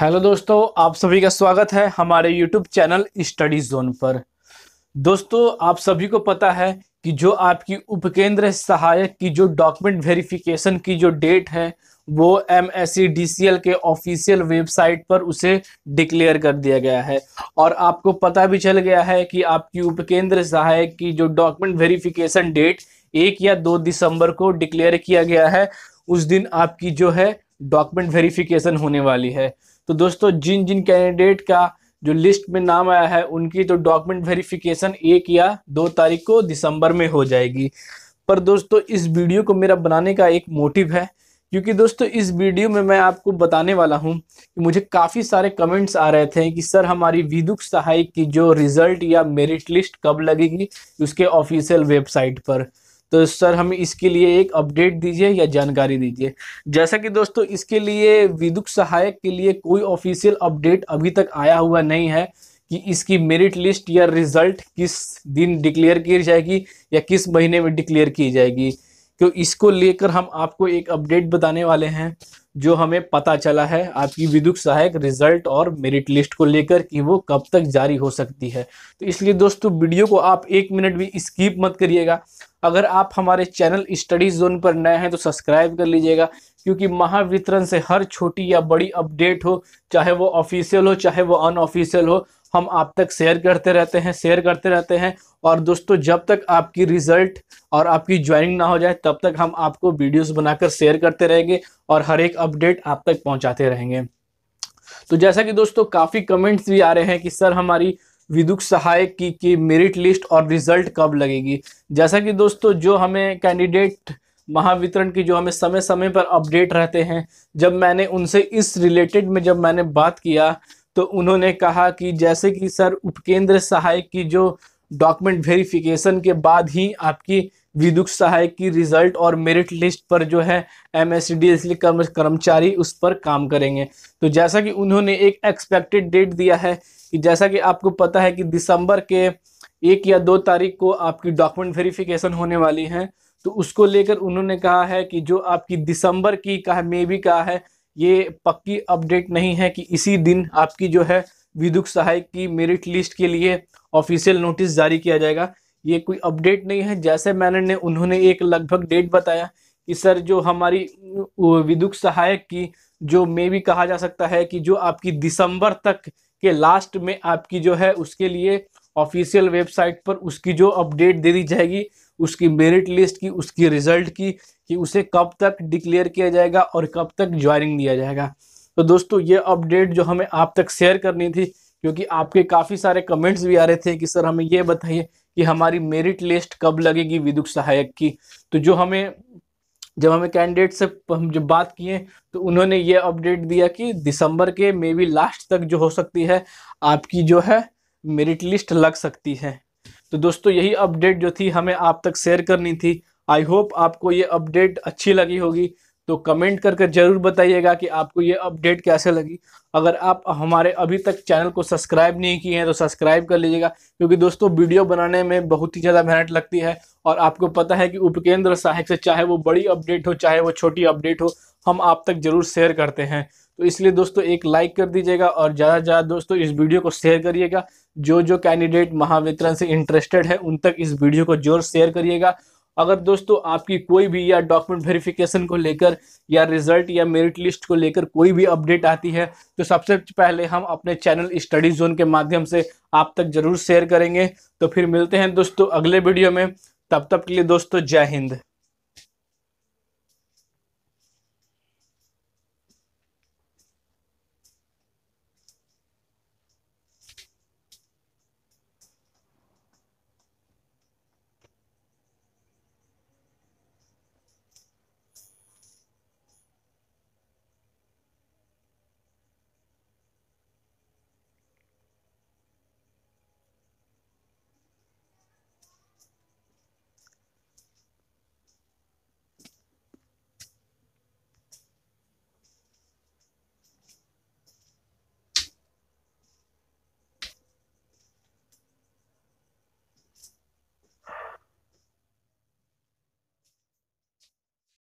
hello दोस्तों आप सभी का स्वागत है हमारे यूट्यूब चैनल स्टडी जोन पर दोस्तों आप सभी को पता है कि जो आपकी उपकेंद्र सहायक की जो डॉक्यूमेंट वेरिफिकेशन की जो डेट है वो M S C C D L के ऑफिशियल वेबसाइट पर उसे डिक्लेयर कर दिया गया है और आपको पता भी चल गया है कि आपकी उपकेंद्र सहायक की जो डॉक्यूमेंट वेरिफिकेशन डेट एक या दो दिसंबर को डिक्लेयर किया गया है उस दिन आपकी जो है डॉक्यूमेंट वेरिफिकेशन होने वाली है तो दोस्तों जिन जिन कैंडिडेट का जो लिस्ट में नाम आया है उनकी तो डॉक्यूमेंट वेरिफिकेशन एक या दो तारीख को दिसंबर में हो जाएगी पर दोस्तों इस वीडियो को मेरा बनाने का एक मोटिव है क्योंकि दोस्तों इस वीडियो में मैं आपको बताने वाला हूं कि मुझे काफ़ी सारे कमेंट्स आ रहे थे कि सर हमारी विदुक सहायक की जो रिजल्ट या मेरिट लिस्ट कब लगेगी उसके ऑफिशियल वेबसाइट पर तो सर हमें इसके लिए एक अपडेट दीजिए या जानकारी दीजिए जैसा कि दोस्तों इसके लिए विदुक सहायक के लिए कोई ऑफिशियल अपडेट अभी तक आया हुआ नहीं है कि इसकी मेरिट लिस्ट या रिजल्ट किस दिन डिक्लेयर की जाएगी या किस महीने में डिक्लेयर की जाएगी तो इसको लेकर हम आपको एक अपडेट बताने वाले हैं जो हमें पता चला है आपकी विद्युत सहायक रिजल्ट और मेरिट लिस्ट को लेकर कि वो कब तक जारी हो सकती है तो इसलिए दोस्तों वीडियो को आप एक मिनट भी स्किप मत करिएगा अगर आप हमारे चैनल स्टडी जोन पर नए हैं तो सब्सक्राइब कर लीजिएगा क्योंकि महावितरण से हर छोटी या बड़ी अपडेट हो चाहे वो ऑफिशियल हो चाहे वो अनऑफिशियल हो हम आप तक शेयर करते रहते हैं शेयर करते रहते हैं और दोस्तों जब तक आपकी रिजल्ट और आपकी ज्वाइनिंग ना हो जाए तब तक हम आपको वीडियोस बनाकर शेयर करते रहेंगे और हर एक अपडेट आप तक पहुंचाते रहेंगे तो जैसा कि दोस्तों काफ़ी कमेंट्स भी आ रहे हैं कि सर हमारी विदुक सहायक की, की मेरिट लिस्ट और रिजल्ट कब लगेगी जैसा कि दोस्तों जो हमें कैंडिडेट महावितरण की जो हमें समय समय पर अपडेट रहते हैं जब मैंने उनसे इस रिलेटेड में जब मैंने बात किया तो उन्होंने कहा कि जैसे कि सर उपकेंद्र सहायक की जो डॉक्यूमेंट वेरिफिकेशन के बाद ही आपकी विदुक सहायक की रिजल्ट और मेरिट लिस्ट पर जो है एम एस सी इसलिए कर्मचारी उस पर काम करेंगे तो जैसा कि उन्होंने एक एक्सपेक्टेड डेट दिया है कि जैसा कि आपको पता है कि दिसंबर के एक या दो तारीख को आपकी डॉक्यूमेंट वेरिफिकेशन होने वाली है तो उसको लेकर उन्होंने कहा है कि जो आपकी दिसंबर की कहा मे भी कहा है ये पक्की अपडेट नहीं है कि इसी दिन आपकी जो है विदुक सहायक की मेरिट लिस्ट के लिए ऑफिशियल नोटिस जारी किया जाएगा ये कोई अपडेट नहीं है जैसे मैंने ने उन्होंने एक लगभग डेट बताया कि सर जो हमारी विदुक सहायक की जो मे भी कहा जा सकता है कि जो आपकी दिसंबर तक के लास्ट में आपकी जो है उसके लिए ऑफिशियल वेबसाइट पर उसकी जो अपडेट दे दी जाएगी उसकी मेरिट लिस्ट की उसकी रिजल्ट की कि उसे कब तक डिक्लेयर किया जाएगा और कब तक ज्वाइनिंग दिया जाएगा तो दोस्तों ये अपडेट जो हमें आप तक शेयर करनी थी क्योंकि आपके काफ़ी सारे कमेंट्स भी आ रहे थे कि सर हमें ये बताइए कि हमारी मेरिट लिस्ट कब लगेगी विदुक सहायक की तो जो हमें जब हमें कैंडिडेट से हम जब बात किए तो उन्होंने ये अपडेट दिया कि दिसंबर के मे बी लास्ट तक जो हो सकती है आपकी जो है मेरिट लिस्ट लग सकती है तो दोस्तों यही अपडेट जो थी हमें आप तक शेयर करनी थी आई होप आपको ये अपडेट अच्छी लगी होगी तो कमेंट करके ज़रूर बताइएगा कि आपको ये अपडेट कैसे लगी अगर आप हमारे अभी तक चैनल को सब्सक्राइब नहीं किए हैं तो सब्सक्राइब कर लीजिएगा क्योंकि दोस्तों वीडियो बनाने में बहुत ही ज़्यादा मेहनत लगती है और आपको पता है कि उपकेंद्र सहायक से चाहे वो बड़ी अपडेट हो चाहे वो छोटी अपडेट हो हम आप तक ज़रूर शेयर करते हैं तो इसलिए दोस्तों एक लाइक कर दीजिएगा और ज़्यादा से ज़्यादा दोस्तों इस वीडियो को शेयर करिएगा जो जो कैंडिडेट महावितरण से इंटरेस्टेड है उन तक इस वीडियो को जोर शेयर करिएगा अगर दोस्तों आपकी कोई भी या डॉक्यूमेंट वेरिफिकेशन को लेकर या रिजल्ट या मेरिट लिस्ट को लेकर कोई भी अपडेट आती है तो सबसे पहले हम अपने चैनल स्टडी जोन के माध्यम से आप तक जरूर शेयर करेंगे तो फिर मिलते हैं दोस्तों अगले वीडियो में तब तक के लिए दोस्तों जय हिंद